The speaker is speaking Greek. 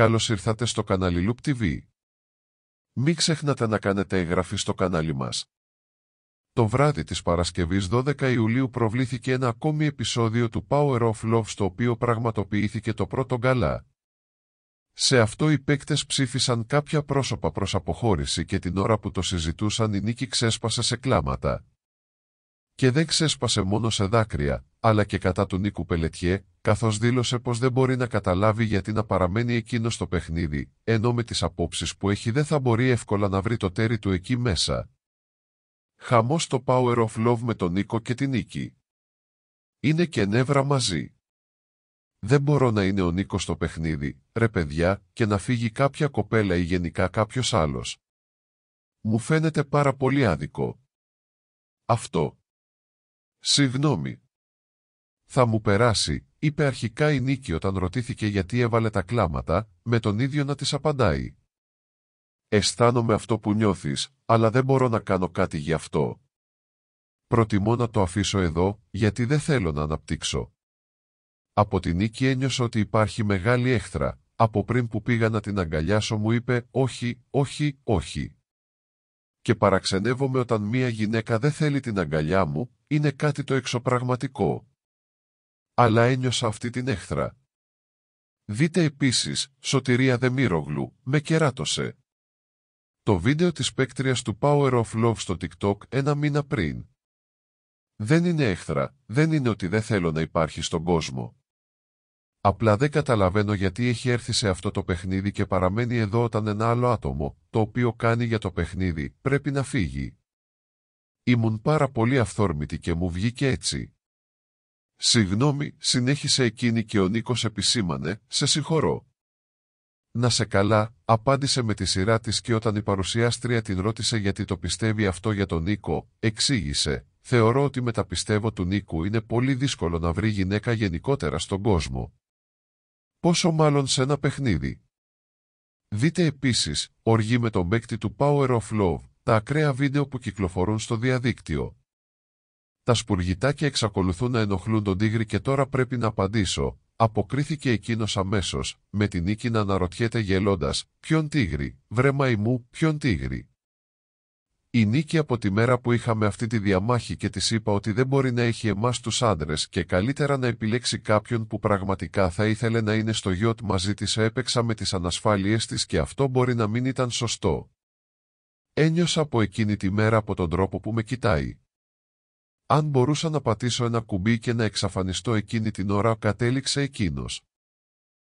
Καλώς ήρθατε στο κανάλι Loop TV. Μην ξεχνάτε να κάνετε εγγραφή στο κανάλι μας. Το βράδυ της Παρασκευής 12 Ιουλίου προβλήθηκε ένα ακόμη επεισόδιο του Power of Love στο οποίο πραγματοποιήθηκε το πρώτο γκαλά. Σε αυτό οι παίκτες ψήφισαν κάποια πρόσωπα προς αποχώρηση και την ώρα που το συζητούσαν η νίκη ξέσπασε σε κλάματα και δεν ξέσπασε μόνο σε δάκρυα, αλλά και κατά του Νίκου Πελετιέ, καθώς δήλωσε πως δεν μπορεί να καταλάβει γιατί να παραμένει εκείνο στο παιχνίδι, ενώ με τις απόψεις που έχει δεν θα μπορεί εύκολα να βρει το τέρι του εκεί μέσα. Χαμός το Power of Love με τον Νίκο και την Νίκη. Είναι και νεύρα μαζί. Δεν μπορώ να είναι ο Νίκος στο παιχνίδι, ρε παιδιά, και να φύγει κάποια κοπέλα ή γενικά κάποιος άλλος. Μου φαίνεται πάρα πολύ άδικο. Αυτό. Συγγνώμη. Θα μου περάσει, είπε αρχικά η Νίκη όταν ρωτήθηκε γιατί έβαλε τα κλάματα, με τον ίδιο να της απαντάει. Αισθάνομαι αυτό που νιώθεις, αλλά δεν μπορώ να κάνω κάτι γι' αυτό. Προτιμώ να το αφήσω εδώ, γιατί δεν θέλω να αναπτύξω. Από την Νίκη ένιωσε ότι υπάρχει μεγάλη έχθρα, από πριν που πήγα να την αγκαλιάσω μου είπε «Όχι, όχι, όχι» και παραξενεύομαι όταν μία γυναίκα δεν θέλει την αγκαλιά μου, είναι κάτι το εξωπραγματικό. Αλλά ένιωσα αυτή την έχθρα. Δείτε επίσης, Σωτηρία Δεμίρογλου, με κεράτωσε. Το βίντεο της παίκτριας του Power of Love στο TikTok ένα μήνα πριν. Δεν είναι έχθρα, δεν είναι ότι δεν θέλω να υπάρχει στον κόσμο. Απλά δεν καταλαβαίνω γιατί έχει έρθει σε αυτό το παιχνίδι και παραμένει εδώ όταν ένα άλλο άτομο, το οποίο κάνει για το παιχνίδι, πρέπει να φύγει. Ήμουν πάρα πολύ αυθόρμητη και μου βγήκε έτσι. Συγγνώμη, συνέχισε εκείνη και ο Νίκος επισήμανε, σε συγχωρώ. Να σε καλά, απάντησε με τη σειρά της και όταν η παρουσιάστρια την ρώτησε γιατί το πιστεύει αυτό για τον Νίκο, εξήγησε, θεωρώ ότι με τα πιστεύω του Νίκου είναι πολύ δύσκολο να βρει γυναίκα γενικότερα στον κόσμο πόσο μάλλον σε ένα παιχνίδι. Δείτε επίσης, οργή με τον παίκτη του Power of Love, τα ακραία βίντεο που κυκλοφορούν στο διαδίκτυο. Τα σπουργητάκια εξακολουθούν να ενοχλούν τον τίγρη και τώρα πρέπει να απαντήσω, αποκρίθηκε εκείνος αμέσως, με την νίκη να αναρωτιέται γελώντας, ποιον τίγρη, βρε μαϊμού, ποιον τίγρη. Η Νίκη από τη μέρα που είχαμε αυτή τη διαμάχη και της είπα ότι δεν μπορεί να έχει εμάς τους άντρες και καλύτερα να επιλέξει κάποιον που πραγματικά θα ήθελε να είναι στο γιότ μαζί της. Έπαιξα με τις ανασφάλειε της και αυτό μπορεί να μην ήταν σωστό. Ένιωσα από εκείνη τη μέρα από τον τρόπο που με κοιτάει. Αν μπορούσα να πατήσω ένα κουμπί και να εξαφανιστώ εκείνη την ώρα, κατέληξε εκείνος.